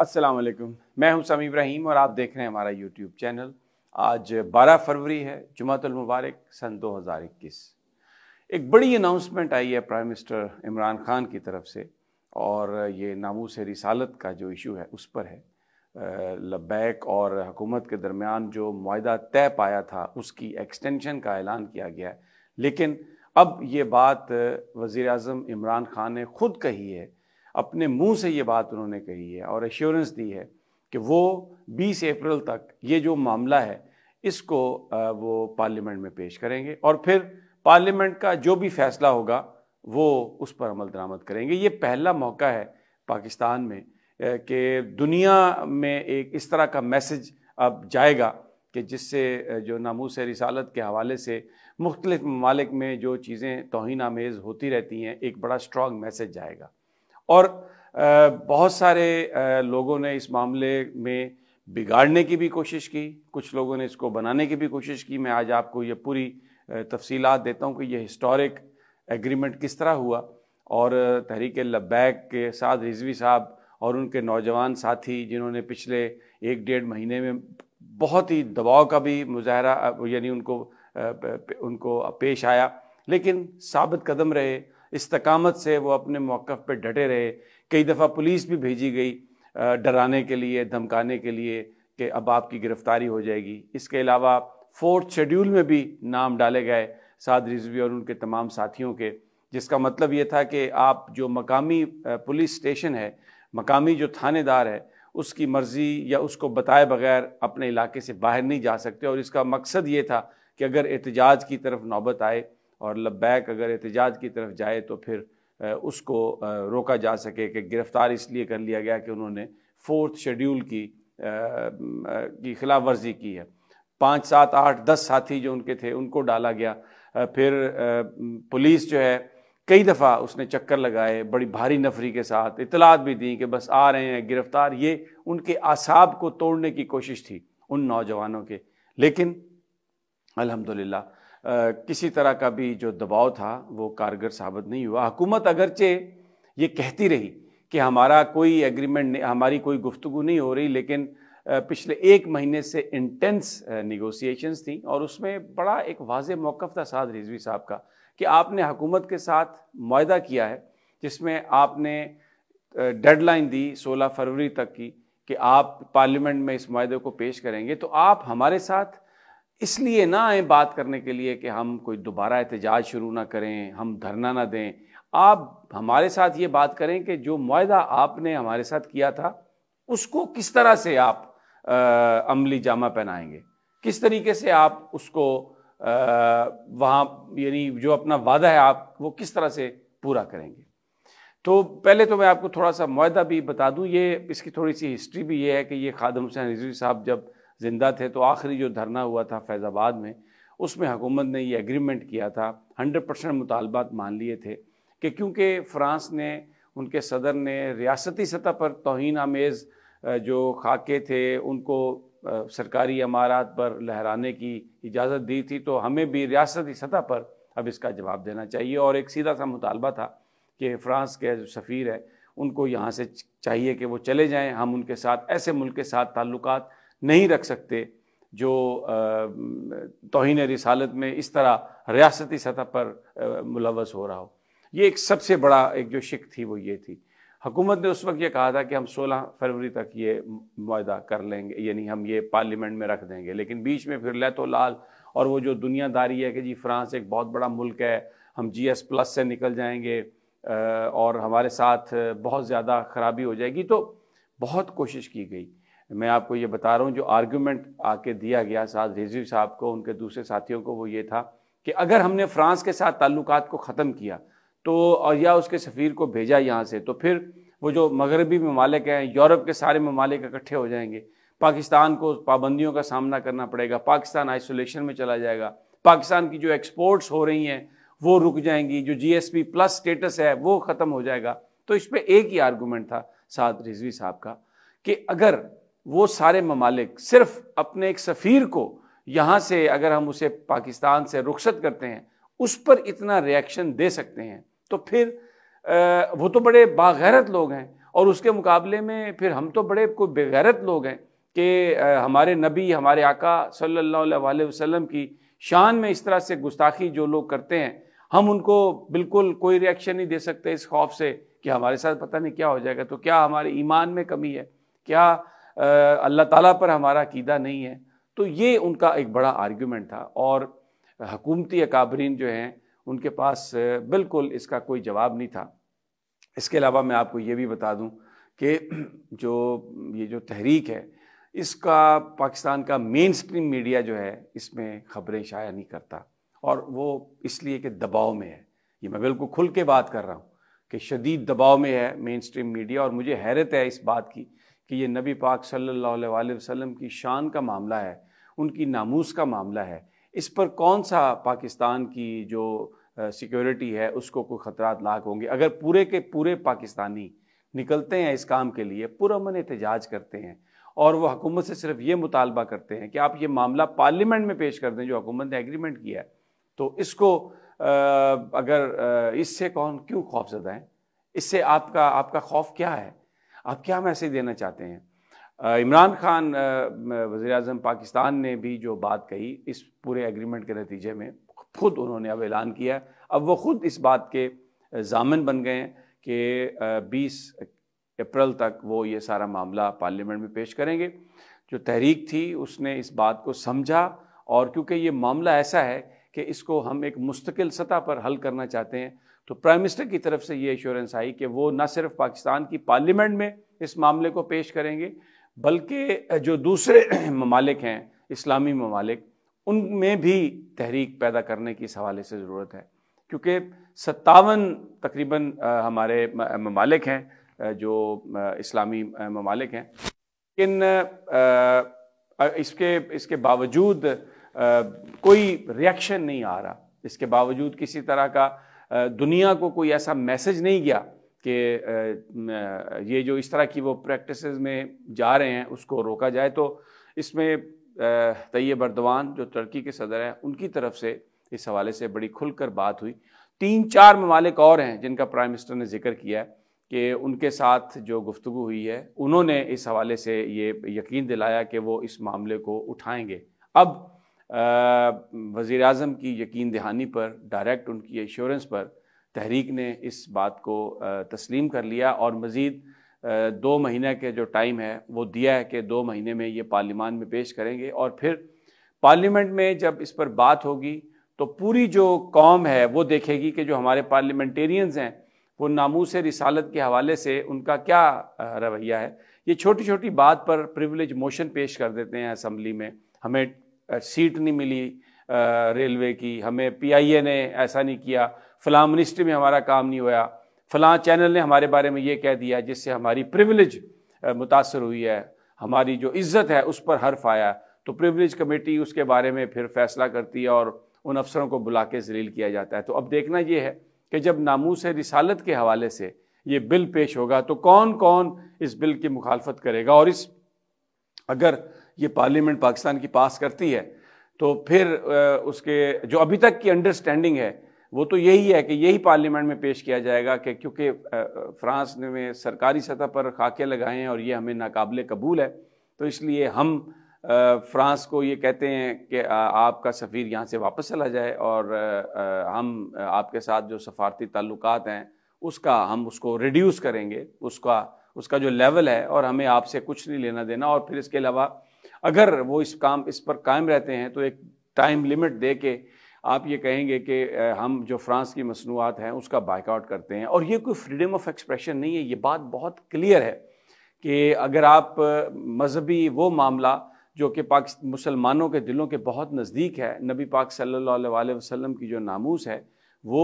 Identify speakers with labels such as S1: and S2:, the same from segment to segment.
S1: असलम मैं हूं समी इब्राहिम और आप देख रहे हैं हमारा यूट्यूब चैनल आज 12 फरवरी है मुबारक सन 2021 एक बड़ी अनाउंसमेंट आई है प्राइम मिनिस्टर इमरान खान की तरफ से और ये नामूस रिसालत का जो इशू है उस पर है लबैक और हुकूमत के दरमियान जो माहा तय पाया था उसकी एक्सटेंशन का ऐलान किया गया है लेकिन अब ये बात वज़ी अजम इमरान खान ने ख़ुद कही है अपने मुंह से ये बात उन्होंने कही है और एश्योरेंस दी है कि वो 20 अप्रैल तक ये जो मामला है इसको वो पार्लियामेंट में पेश करेंगे और फिर पार्लियामेंट का जो भी फैसला होगा वो उस पर अमल दरामद करेंगे ये पहला मौका है पाकिस्तान में कि दुनिया में एक इस तरह का मैसेज अब जाएगा कि जिससे जो नामूस रिसालत के हवाले से मुख्तलिफ़ ममालिक में जो चीज़ें तोहन आमेज़ होती रहती हैं एक बड़ा स्ट्रॉन्ग मैसेज जाएगा और बहुत सारे लोगों ने इस मामले में बिगाड़ने की भी कोशिश की कुछ लोगों ने इसको बनाने की भी कोशिश की मैं आज आपको ये पूरी तफसीलात देता हूँ कि ये हिस्टोरिक एग्रीमेंट किस तरह हुआ और तहरीक लब्बैक के साथ रिजवी साहब और उनके नौजवान साथी जिन्होंने पिछले एक डेढ़ महीने में बहुत ही दबाव का भी मुजाहरा यानी उनको उनको पेश आया लेकिन साबित कदम रहे इस्तकामत से वो अपने मौक़ पर डटे रहे कई दफ़ा पुलिस भी भेजी गई डराने के लिए धमकाने के लिए कि अब आपकी गिरफ़्तारी हो जाएगी इसके अलावा फोर्थ शेड्यूल में भी नाम डाले गए साद रिजवी और उनके तमाम साथियों के जिसका मतलब ये था कि आप जो मकामी पुलिस स्टेशन है मकामी जो थानेदार है उसकी मर्ज़ी या उसको बताए बगैर अपने इलाके से बाहर नहीं जा सकते और इसका मकसद ये था कि अगर एहतजाज की तरफ नौबत आए और लब्बैक अगर एहतजाज की तरफ जाए तो फिर उसको रोका जा सके कि गिरफ़्तार इसलिए कर लिया गया कि उन्होंने फोर्थ शेड्यूल की की खिलाफ वर्जी की है पाँच सात आठ दस साथी जो उनके थे उनको डाला गया फिर पुलिस जो है कई दफ़ा उसने चक्कर लगाए बड़ी भारी नफरी के साथ इतलात भी दी कि बस आ रहे हैं गिरफ़्तार ये उनके आसाब को तोड़ने की कोशिश थी उन नौजवानों के लेकिन अलहमदिल्ला किसी तरह का भी जो दबाव था वो कारगर साबित नहीं हुआ हुकूमत अगरचे ये कहती रही कि हमारा कोई एग्रीमेंट हमारी कोई गुफ्तु नहीं हो रही लेकिन पिछले एक महीने से इंटेंस निगोसिएशंस थी और उसमें बड़ा एक वाज मौक़ था साद रिजवी साहब का कि आपने हुकूमत के साथ माह किया है जिसमें आपने डेडलाइन दी 16 फरवरी तक की कि आप पार्लियामेंट में इस माहे को पेश करेंगे तो आप हमारे साथ इसलिए ना आए बात करने के लिए कि हम कोई दोबारा एहतजाज शुरू ना करें हम धरना ना दें आप हमारे साथ ये बात करें कि जो माहा आपने हमारे साथ किया था उसको किस तरह से आप आ, अमली जामा पहनाएंगे किस तरीके से आप उसको आ, वहाँ यानी जो अपना वादा है आप वो किस तरह से पूरा करेंगे तो पहले तो मैं आपको थोड़ा सा माहा भी बता दूँ ये इसकी थोड़ी सी हिस्ट्री भी ये है कि ये खादम हुसैन रिजवी साहब जब ज़िंदा थे तो आखिरी जो धरना हुआ था फैज़ाबाद में उसमें हुकूमत ने ये एग्रीमेंट किया था हंड्रेड परसेंट मुतालबात मान लिए थे कि क्योंकि फ़्रांस ने उनके सदर ने रियासती सतह पर तोहन आमेज़ जो खाके थे उनको सरकारी अमारात पर लहराने की इजाज़त दी थी तो हमें भी रियासती सतह पर अब इसका जवाब देना चाहिए और एक सीधा सा मुतालबा था कि फ़्रांस के जो सफ़ीर है उनको यहाँ से चाहिए कि वो चले जाएँ हम उनके साथ ऐसे मुल्क के साथ ताल्लुकात नहीं रख सकते जो तोहन रिसालत में इस तरह रियासती सतह पर मुलवस हो रहा हो ये एक सबसे बड़ा एक जो शिक थी वो ये थी हुकूमत ने उस वक्त ये कहा था कि हम 16 फरवरी तक ये माह कर लेंगे यानी हम ये पार्लियामेंट में रख देंगे लेकिन बीच में फिर लैतो लाल और वो जो दुनियादारी है कि जी फ्रांस एक बहुत बड़ा मुल्क है हम जी एस प्लस से निकल जाएंगे और हमारे साथ बहुत ज़्यादा ख़राबी हो जाएगी तो बहुत कोशिश की गई मैं आपको ये बता रहा हूँ जो आर्ग्यूमेंट आके दिया गया साथ रिजवी साहब को उनके दूसरे साथियों को वो ये था कि अगर हमने फ्रांस के साथ ताल्लुक को ख़त्म किया तो और या उसके सफ़ीर को भेजा यहाँ से तो फिर वो जो मगरबी ममालिक हैं यूरोप के सारे ममालिक इकट्ठे हो जाएंगे पाकिस्तान को पाबंदियों का सामना करना पड़ेगा पाकिस्तान आइसोलेशन में चला जाएगा पाकिस्तान की जो एक्सपोर्ट्स हो रही हैं वो रुक जाएंगी जो जी प्लस स्टेटस है वो ख़त्म हो जाएगा तो इस पर एक ही आर्गूमेंट था साद रिजवी साहब का कि अगर वो सारे ममालिक सिर्फ अपने एक सफ़ीर को यहाँ से अगर हम उसे पाकिस्तान से रुखसत करते हैं उस पर इतना रिएक्शन दे सकते हैं तो फिर वो तो बड़े बागैरत लोग हैं और उसके मुकाबले में फिर हम तो बड़े कोई बेगैरत लोग हैं कि हमारे नबी हमारे आका सल्ला वसलम की शान में इस तरह से गुस्ताखी जो लोग करते हैं हम उनको बिल्कुल कोई रिएक्शन नहीं दे सकते इस खौफ से कि हमारे साथ पता नहीं क्या हो जाएगा तो क्या हमारे ईमान में कमी है क्या अल्लाह ताला पर हमारा अकीदा नहीं है तो ये उनका एक बड़ा आर्ग्यूमेंट था और हकूमती अकाबरीन जो हैं उनके पास बिल्कुल इसका कोई जवाब नहीं था इसके अलावा मैं आपको ये भी बता दूं कि जो ये जो तहरीक है इसका पाकिस्तान का मेन स्ट्रीम मीडिया जो है इसमें खबरें शाया नहीं करता और वो इसलिए कि दबाव में है ये मैं बिल्कुल खुल के बात कर रहा हूँ कि शदीद दबाव में है मेन स्ट्रीम मीडिया और मुझे हैरत है इस बात की कि ये नबी पाक सल्लल्लाहु अलैहि वसल्लम की शान का मामला है उनकी नामूस का मामला है इस पर कौन सा पाकिस्तान की जो सिक्योरिटी है उसको कोई ख़तरात लाक होंगे अगर पूरे के पूरे पाकिस्तानी निकलते हैं इस काम के लिए पुरमन एहतजाज करते हैं और वह हकूमत से सिर्फ ये मुतालबा करते हैं कि आप ये मामला पार्लियामेंट में पेश कर दें जो हकूमत ने एग्रीमेंट किया है तो इसको आ, अगर इससे कौन क्यों खौफजदा है इससे आपका आपका खौफ क्या है आप क्या मैसेज देना चाहते हैं इमरान खान वज़ी अजम पाकिस्तान ने भी जो बात कही इस पूरे एग्रीमेंट के नतीजे में खुद उन्होंने अब ऐलान किया अब वो खुद इस बात के जामिन बन गए हैं कि 20 अप्रैल तक वो ये सारा मामला पार्लियामेंट में पेश करेंगे जो तहरीक थी उसने इस बात को समझा और क्योंकि ये मामला ऐसा है कि इसको हम एक मुस्तकिल सतह पर हल करना चाहते हैं तो प्राइम मिनिस्टर की तरफ से ये एश्योरेंस आई कि वो न सिर्फ पाकिस्तान की पार्लियामेंट में इस मामले को पेश करेंगे बल्कि जो दूसरे ममालिक हैं इस्लामी ममालिक उनमें भी तहरीक पैदा करने की इस हवाले से ज़रूरत है क्योंकि सत्तावन तकरीबन हमारे ममालिक हैं जो इस्लामी ममालिक हैं लेकिन इसके इसके बावजूद कोई रिएक्शन नहीं आ रहा इसके बावजूद किसी तरह का दुनिया को कोई ऐसा मैसेज नहीं गया कि ये जो इस तरह की वो प्रैक्टिस में जा रहे हैं उसको रोका जाए तो इसमें तैयब बर्दवान जो तुर्की के सदर हैं उनकी तरफ से इस हवाले से बड़ी खुलकर बात हुई तीन चार ममालिक और हैं जिनका प्राइम मिनिस्टर ने जिक्र किया है कि उनके साथ जो गुफ्तु हुई है उन्होंने इस हवाले से ये यकीन दिलाया कि वो इस मामले को उठाएंगे अब वज़ी अजम की यकीन दहानी पर डायरेक्ट उनकी एश्योरेंस पर तहरीक ने इस बात को तस्लीम कर लिया और मज़ीद दो महीने के जो टाइम है वो दिया है कि दो महीने में ये पार्लियामान में पेश करेंगे और फिर पार्लियामेंट में जब इस पर बात होगी तो पूरी जो कौम है वो देखेगी कि जो हमारे पार्लियामेंटेरियंस हैं वो नामूस रिसालत के हवाले से उनका क्या रवैया है ये छोटी छोटी बात पर प्रिवलेज मोशन पेश कर देते हैं असम्बली में हमें सीट नहीं मिली रेलवे की हमें पीआईए ने ऐसा नहीं किया फला मिनिस्ट्री में हमारा काम नहीं हुआ फलां चैनल ने हमारे बारे में ये कह दिया जिससे हमारी प्रिविलेज मुतासर हुई है हमारी जो इज्जत है उस पर हर्फ आया तो प्रिविलेज कमेटी उसके बारे में फिर फैसला करती है और उन अफसरों को बुला के जलील किया जाता है तो अब देखना यह है कि जब नामूस रिसालत के हवाले से ये बिल पेश होगा तो कौन कौन इस बिल की मुखालफत करेगा और इस अगर ये पार्लियामेंट पाकिस्तान की पास करती है तो फिर उसके जो अभी तक की अंडरस्टैंडिंग है वो तो यही है कि यही पार्लियामेंट में पेश किया जाएगा कि क्योंकि फ्रांस ने में सरकारी सतह पर खाके लगाए हैं और ये हमें नाकबले कबूल है तो इसलिए हम फ्रांस को ये कहते हैं कि आपका सफ़ीर यहाँ से वापस चला जाए और हम आपके साथ जो सफारती ताल्लुक हैं उसका हम उसको रिड्यूस करेंगे उसका उसका जो लेवल है और हमें आपसे कुछ नहीं लेना देना और फिर इसके अलावा अगर वो इस काम इस पर कायम रहते हैं तो एक टाइम लिमिट दे के आप ये कहेंगे कि हम जो फ्रांस की मसनूआत हैं उसका बाइकआउट करते हैं और ये कोई फ्रीडम ऑफ एक्सप्रेशन नहीं है ये बात बहुत क्लियर है कि अगर आप मजहबी वो मामला जो कि पाक मुसलमानों के दिलों के बहुत नज़दीक है नबी पाक सल्लल्लाहु अलैहि वसल्लम की जो नामूस है वो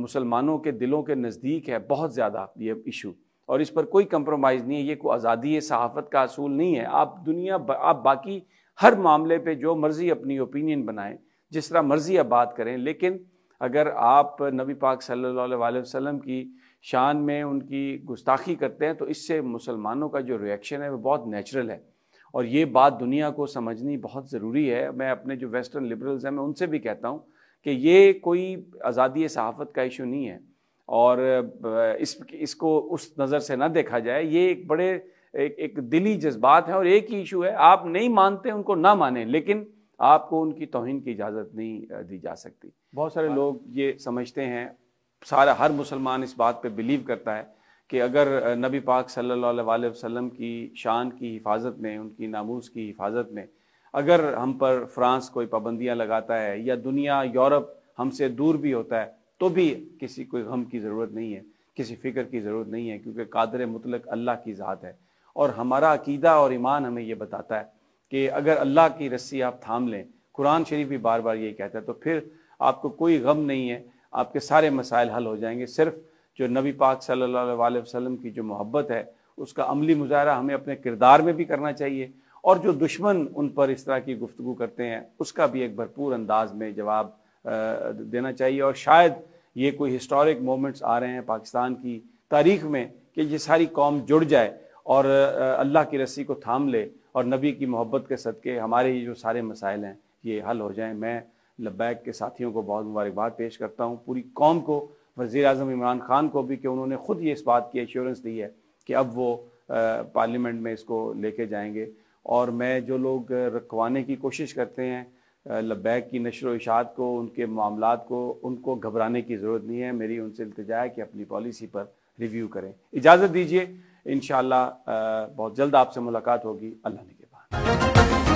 S1: मुसलमानों के दिलों के नज़दीक है बहुत ज़्यादा ये इशू और इस पर कोई कंप्रोमाइज़ नहीं है ये कोई आज़ादी सहाफ़त का असूल नहीं है आप दुनिया आप बाकी हर मामले पे जो मर्ज़ी अपनी ओपिनियन बनाएं जिस तरह मर्ज़ी आप बात करें लेकिन अगर आप नबी पाक सल्लल्लाहु अलैहि वसल्लम की शान में उनकी गुस्ताखी करते हैं तो इससे मुसलमानों का जो रिएक्शन है वो बहुत नेचुरल है और ये बात दुनिया को समझनी बहुत ज़रूरी है मैं अपने जो वेस्टर्न लिबरल्स हैं मैं उनसे भी कहता हूँ कि ये कोई आज़ादी सहाफ़त का इशू नहीं है और इस इसको उस नज़र से ना देखा जाए ये एक बड़े एक, एक दिली जज्बात है और एक ही इशू है आप नहीं मानते उनको ना माने लेकिन आपको उनकी तोहन की इजाज़त नहीं दी जा सकती बहुत सारे लोग ये समझते हैं सारा हर मुसलमान इस बात पे बिलीव करता है कि अगर नबी पाक सल्ला वसम की शान की हिफाजत में उनकी नामूस की हिफाजत में अगर हम पर फ्रांस कोई पाबंदियाँ लगाता है या दुनिया यूरोप हमसे दूर भी होता है तो भी किसी को गम की ज़रूरत नहीं है किसी फ़िक्र की ज़रूरत नहीं है क्योंकि कादर मुतलक अल्लाह की ज़ात है और हमारा अकीदा और ईमान हमें यह बताता है कि अगर अल्लाह की रस्सी आप थाम लें कुरान शरीफ भी बार बार ये कहता है तो फिर आपको कोई गम नहीं है आपके सारे मसाइल हल हो जाएंगे सिर्फ जो नबी पाक सल्ला वसलम की जो मोहब्बत है उसका अमली मुजाहरा हमें अपने किरदार में भी करना चाहिए और जो दुश्मन उन पर इस तरह की गुफ्तु करते हैं उसका भी एक भरपूर अंदाज में जवाब देना चाहिए और शायद ये कोई हिस्टोरिक मोमेंट्स आ रहे हैं पाकिस्तान की तारीख में कि ये सारी कौम जुड़ जाए और अल्लाह की रस्सी को थाम ले और नबी की मोहब्बत के सदक़े हमारे ये जो सारे मसाइल हैं ये हल हो जाएं मैं लब्बैक के साथियों को बहुत मुबारकबाद पेश करता हूँ पूरी कौम को वज़ी अजम इमरान खान को भी कि उन्होंने ख़ुद ये इस बात की एश्योरेंस दी है कि अब वो पार्लियामेंट में इसको लेके जाएंगे और मैं जो लोग रखवाने की कोशिश करते हैं लब्बैक की नशर इशात को उनके मामला को उनको घबराने की ज़रूरत नहीं है मेरी उनसे इल्तजा है कि अपनी पॉलिसी पर रिव्यू करें इजाज़त दीजिए इन बहुत जल्द आपसे मुलाकात होगी अल्लाह ने के बाद